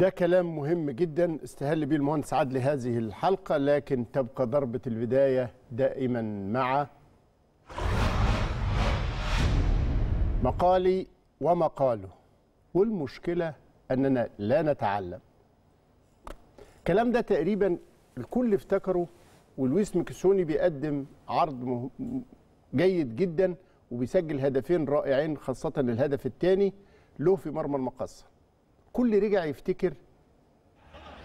ده كلام مهم جدا استهل به المهندس عدلي هذه الحلقة لكن تبقى ضربة البداية دائما مع مقالي ومقاله والمشكلة أننا لا نتعلم الكلام ده تقريبا الكل افتكره ولويس مكسوني بيقدم عرض جيد جدا وبيسجل هدفين رائعين خاصة الهدف الثاني له في مرمى المقصة كل رجع يفتكر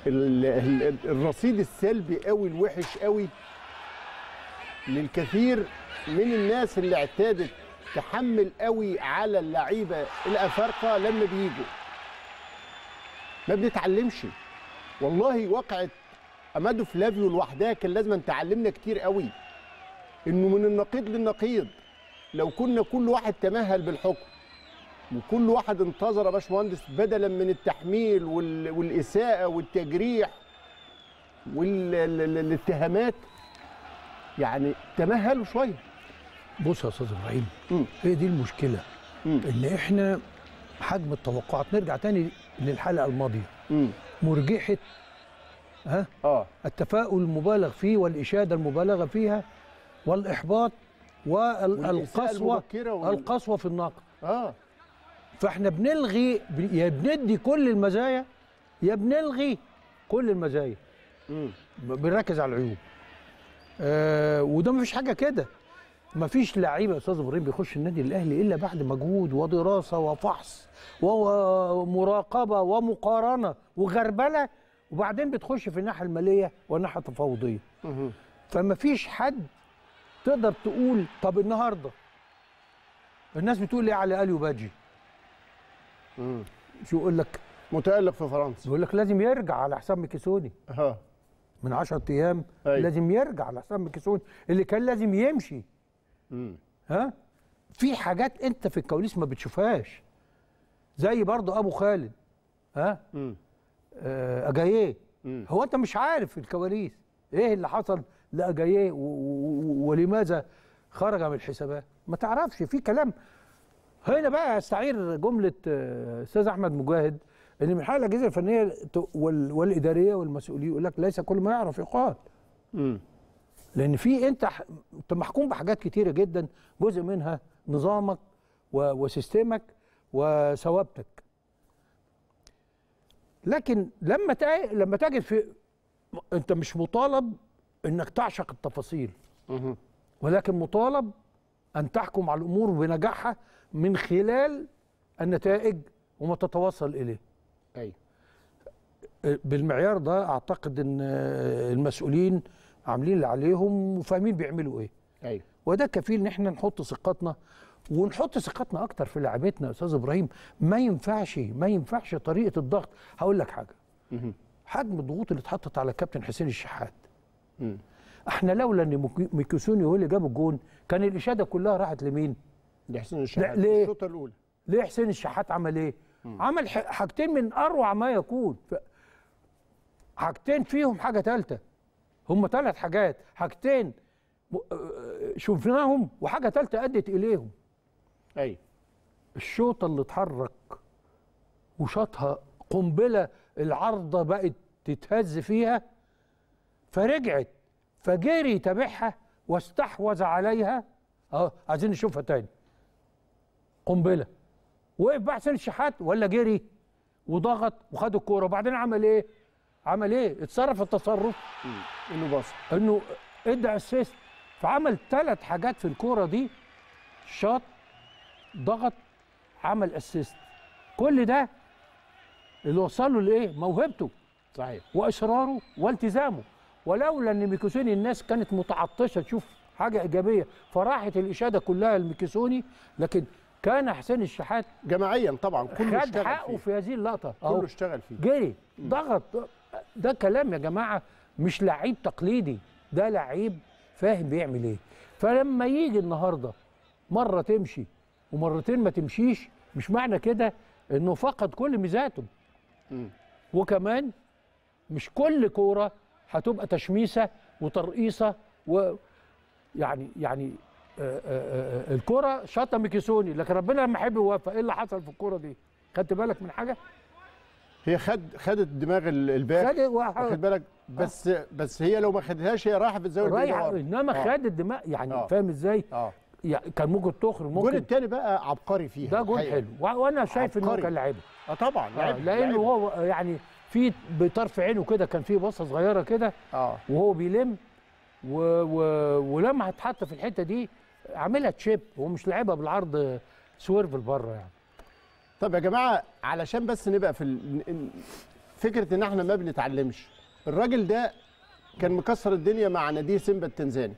الرصيد السلبي قوي الوحش قوي للكثير من الناس اللي اعتادت تحمل قوي على اللعيبه الافارقه لما بيجوا ما بنتعلمش والله واقعه امادو فلافيو لوحدها كان لازم تعلمنا كتير قوي انه من النقيض للنقيض لو كنا كل واحد تمهل بالحكم وكل واحد انتظر يا باشمهندس بدلا من التحميل والاساءه والتجريح والاتهامات يعني تمهلوا شويه بص يا استاذ ابراهيم هي دي المشكله ان احنا حجم التوقعات نرجع تاني للحلقه الماضيه م. مرجحه ها آه. التفاؤل المبالغ فيه والاشاده المبالغه فيها والاحباط والقسوه القسوه في النقد آه. فاحنا بنلغي يا بندي كل المزايا يا بنلغي كل المزايا بنركز على العيوب آه وده مفيش حاجه كده مفيش لعيب يا استاذ ابراهيم بيخش النادي الاهلي الا بعد مجهود ودراسه وفحص ومراقبه ومقارنه وغربله وبعدين بتخش في الناحيه الماليه والناحيه التفاوضيه فمفيش حد تقدر تقول طب النهارده الناس بتقول ايه على اليو باجي شو يقول لك متالق في فرنسا بيقول لك لازم يرجع على حساب ميكيسوني اه من 10 ايام أي. لازم يرجع على حساب ميكيسوني اللي كان لازم يمشي امم ها في حاجات انت في الكواليس ما بتشوفهاش زي برضه ابو خالد ها امم اجايه اجاييه هو انت مش عارف في الكواليس ايه اللي حصل لاجاييه ولماذا خرج من الحسابات ما تعرفش في كلام هنا بقى استعير جمله آه، استاذ احمد مجاهد ان من حق الاجهزه الفنيه والاداريه والمسؤولين يقول لك ليس كل ما يعرف يقال امم لان في انت انت محكوم بحاجات كتيره جدا جزء منها نظامك وسيستمك وثوابتك لكن لما لما تجد في انت مش مطالب انك تعشق التفاصيل ولكن مطالب ان تحكم على الامور بنجاحها من خلال النتائج وما تتواصل اليه ايوه بالمعيار ده اعتقد ان المسؤولين عاملين اللي عليهم وفاهمين بيعملوا ايه ايوه وده كفيل ان احنا نحط ثقتنا ونحط ثقتنا اكتر في لعبتنا يا استاذ ابراهيم ما ينفعش ما ينفعش طريقه الضغط هقول لك حاجه حجم الضغوط اللي اتحطت على الكابتن حسين الشحات احنا لولا ان ميكيسوني هو اللي جاب الجون كان الاشاده كلها راحت لمين لحسين الشحات ليه؟ الشوطه الاولى ليه حسين الشحات عمل ايه؟ مم. عمل حاجتين من اروع ما يكون ف... حاجتين فيهم حاجه ثالثه هم ثلاث حاجات حاجتين شفناهم وحاجه ثالثه ادت اليهم ايوه الشوطه اللي اتحرك وشاطها قنبله العارضه بقت تتهز فيها فرجعت فجري تبعها واستحوذ عليها اه عايزين نشوفها تاني قنبله وقف بقى حسين الشحات ولا جري وضغط وخد الكوره وبعدين عمل ايه؟ عمل ايه؟ اتصرف التصرف انه باص انه ادى اسيست فعمل ثلاث حاجات في الكوره دي شاط ضغط عمل اسيست كل ده اللي وصله لايه؟ موهبته صحيح واصراره والتزامه ولولا ان ميكوسوني الناس كانت متعطشه تشوف حاجه ايجابيه فراحت الاشاده كلها لميكوسوني لكن كان حسين الشحات جماعيا طبعا كله خد حقه فيه. في هذه اللقطه كله اشتغل فيه جري ضغط ده كلام يا جماعه مش لعيب تقليدي ده لعيب فاهم بيعمل ايه فلما يجي النهارده مره تمشي ومرتين ما تمشيش مش معنى كده انه فقد كل ميزاته م. وكمان مش كل كوره هتبقى تشميسه وترقيصه و يعني يعني الكوره شطم كيسوني لكن ربنا لما حب يوفق ايه اللي حصل في الكوره دي خدت بالك من حاجه هي خد خدت دماغ الباك خدت واخد بالك آه. بس آه. بس هي لو ما خدتهاش هي رايحه في الزاويه رايحه انما آه. خدت دماغ يعني آه. فاهم ازاي آه. يعني كان ممكن تخرج ممكن الجول الثاني بقى عبقري فيها ده جول حلو وانا شايف انه كان لعيبه اه طبعا آه، لعيب آه لانه هو يعني في بطرف عينه كده كان في بصه صغيره كده آه. وهو بيلم و... و... ولما هتحط في الحته دي عاملها تشيب ومش لعبها بالعرض سويرف لبره يعني طب يا جماعه علشان بس نبقى في فكره ان احنا ما بنتعلمش الراجل ده كان مكسر الدنيا مع ناديه سيمبا التنزاني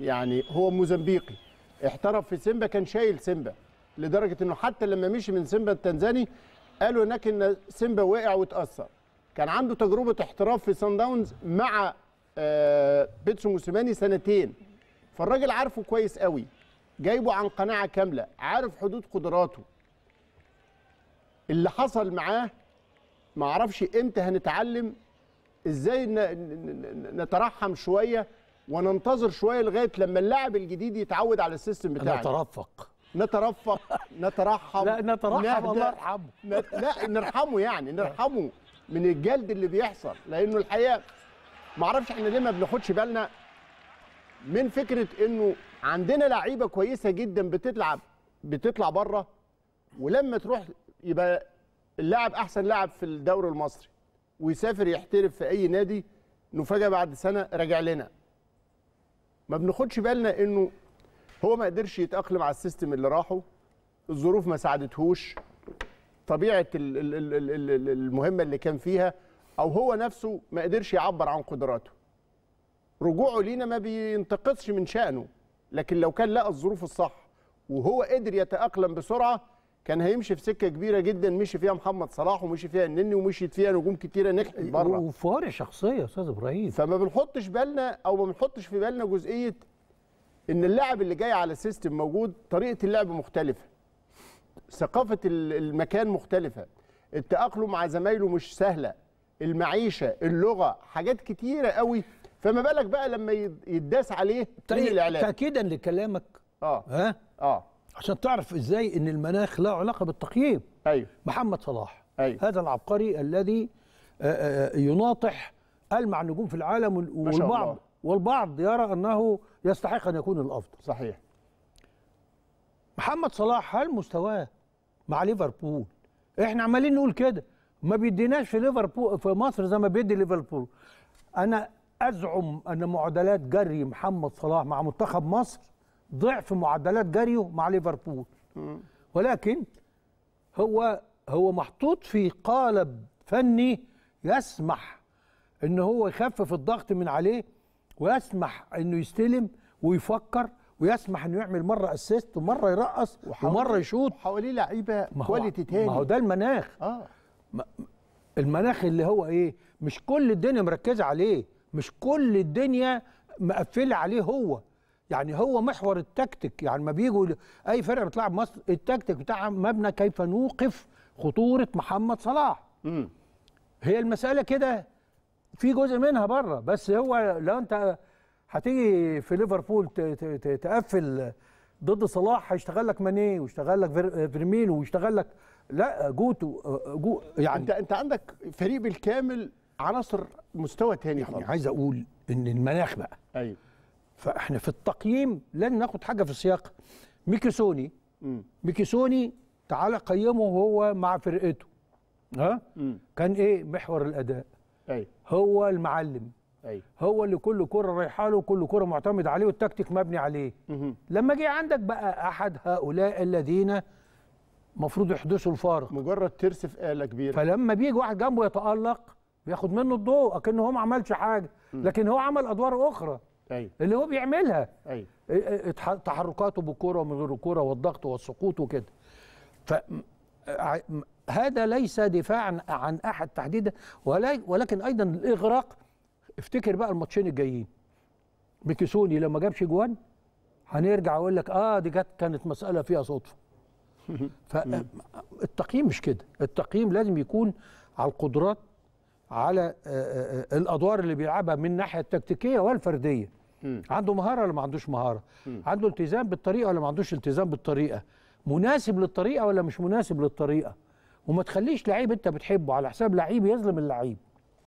يعني هو موزمبيقي احترف في سيمبا كان شايل سيمبا لدرجه انه حتى لما مشي من سيمبا التنزاني قالوا هناك ان سيمبا وقع وتاثر كان عنده تجربه احتراف في سان داونز مع آه، بيتسو موسيماني سنتين فالراجل عارفه كويس قوي جايبه عن قناعه كامله عارف حدود قدراته اللي حصل معاه ما اعرفش امتى هنتعلم ازاي نترحم شويه وننتظر شويه لغايه لما اللاعب الجديد يتعود على السيستم بتاعنا نترفق نترفق نترحم لا نترحم الله يرحمه لا نرحمه يعني نرحمه من الجلد اللي بيحصل لانه الحقيقه معرفش احنا ليه ما بناخدش بالنا من فكره انه عندنا لعيبه كويسه جدا بتلعب بتطلع بره ولما تروح يبقى اللاعب احسن لاعب في الدوري المصري ويسافر يحترف في اي نادي نفاجأ بعد سنه راجع لنا ما بناخدش بالنا انه هو ما قدرش يتاقلم على السيستم اللي راحه الظروف ما ساعدتهوش طبيعه المهمه اللي كان فيها او هو نفسه ما قدرش يعبر عن قدراته رجوعه لينا ما بينتقصش من شأنه لكن لو كان لقى الظروف الصح وهو قدر يتأقلم بسرعة كان هيمشي في سكة كبيرة جدا مشي فيها محمد صلاح ومشي فيها النني ومشيت فيها نجوم كتيرة نجحت بره وفوارق شخصية يا أستاذ إبراهيم فما بنحطش بالنا أو ما بنحطش في بالنا جزئية إن اللاعب اللي جاي على سيستم موجود طريقة اللعب مختلفة ثقافة المكان مختلفة التأقلم مع زمايله مش سهلة المعيشه اللغه حاجات كتيره قوي فما بالك بقى لما يداس عليه طيب الاعلام تاكيدا لكلامك اه ها اه عشان تعرف ازاي ان المناخ له علاقه بالتقييم ايوه محمد صلاح أيوه. هذا العبقري الذي آه، آه، آه، يناطح ألمع نجوم في العالم والبعض والبعض يرى أنه يستحق أن يكون الأفضل صحيح محمد صلاح هل مستواه مع ليفربول احنا عمالين نقول كده ما بيديناش في ليفربول في مصر زي ما بيدي ليفربول انا ازعم ان معدلات جري محمد صلاح مع منتخب مصر ضعف معدلات جريه مع ليفربول ولكن هو هو محطوط في قالب فني يسمح ان هو يخفف الضغط من عليه ويسمح انه يستلم ويفكر ويسمح انه يعمل مره اسيست ومره يرقص ومره يشوط حواليه لعيبه كواليتي تاني ما هو ده المناخ آه. المناخ اللي هو ايه مش كل الدنيا مركزه عليه مش كل الدنيا مقفله عليه هو يعني هو محور التكتيك يعني ما بيجوا اي فرقه بتلعب مصر التكتيك بتاعها مبنى كيف نوقف خطوره محمد صلاح مم. هي المساله كده في جزء منها بره بس هو لو انت هتيجي في ليفربول تقفل ضد صلاح هيشتغل لك ماني ويشتغل لك فيرمينو ويشتغل لك لا جوتو جو يعني انت انت عندك فريق بالكامل عناصر مستوى تاني يعني عايز اقول ان المناخ بقى ايوه فاحنا في التقييم لن ناخد حاجه في السياق ميكيسوني ميكيسوني تعالى قيمه هو مع فرقته ها مم. كان ايه محور الاداء أيوه. هو المعلم أيوه. هو اللي كل كره رايحه له كل كره معتمد عليه والتكتيك مبني عليه مم. لما جه عندك بقى احد هؤلاء الذين المفروض يحدثوا الفارق مجرد ترس في آلة كبيرة فلما بيجي واحد جنبه يتألق بياخد منه الضوء اكنه هو ما عملش حاجة لكن هو عمل أدوار أخرى أيوة. اللي هو بيعملها أيوة. تحركاته بالكرة ومن غير الكرة والضغط والسقوط وكده ف هذا ليس دفاعا عن احد تحديدا ولكن ايضا الاغراق افتكر بقى الماتشين الجايين بكسوني لما جابش جوان هنرجع اقول لك اه دي جت كانت مساله فيها صدفه فالتقييم مش كده التقييم لازم يكون على القدرات على آه، آه، آه، الادوار اللي بيلعبها من الناحيه التكتيكيه والفرديه عنده مهاره ولا ما عندوش مهاره عنده التزام بالطريقه ولا ما عندوش التزام بالطريقه مناسب للطريقه ولا مش مناسب للطريقه وما تخليش لعيب انت بتحبه على حساب لعيب يظلم اللعيب